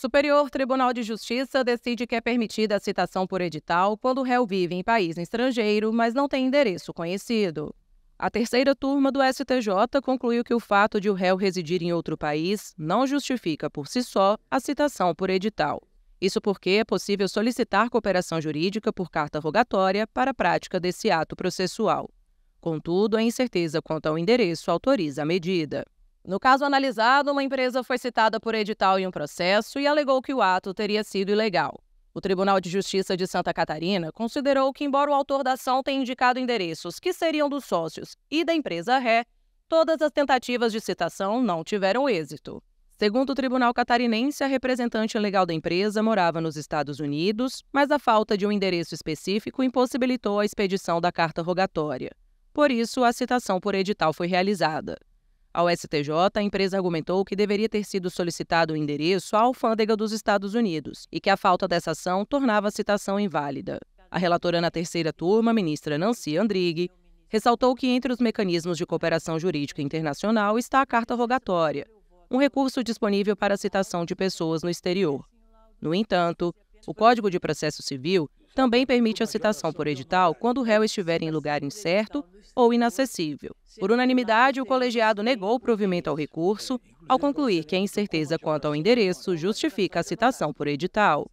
Superior Tribunal de Justiça decide que é permitida a citação por edital quando o réu vive em país estrangeiro, mas não tem endereço conhecido. A terceira turma do STJ concluiu que o fato de o réu residir em outro país não justifica por si só a citação por edital. Isso porque é possível solicitar cooperação jurídica por carta rogatória para a prática desse ato processual. Contudo, a incerteza quanto ao endereço autoriza a medida. No caso analisado, uma empresa foi citada por edital em um processo e alegou que o ato teria sido ilegal. O Tribunal de Justiça de Santa Catarina considerou que, embora o autor da ação tenha indicado endereços que seriam dos sócios e da empresa ré, todas as tentativas de citação não tiveram êxito. Segundo o Tribunal Catarinense, a representante legal da empresa morava nos Estados Unidos, mas a falta de um endereço específico impossibilitou a expedição da carta rogatória. Por isso, a citação por edital foi realizada. Ao STJ, a empresa argumentou que deveria ter sido solicitado o endereço à alfândega dos Estados Unidos e que a falta dessa ação tornava a citação inválida. A relatora na terceira turma, ministra Nancy Andrighi, ressaltou que entre os mecanismos de cooperação jurídica internacional está a carta rogatória, um recurso disponível para a citação de pessoas no exterior. No entanto, o Código de Processo Civil também permite a citação por edital quando o réu estiver em lugar incerto ou inacessível. Por unanimidade, o colegiado negou o provimento ao recurso, ao concluir que a incerteza quanto ao endereço justifica a citação por edital.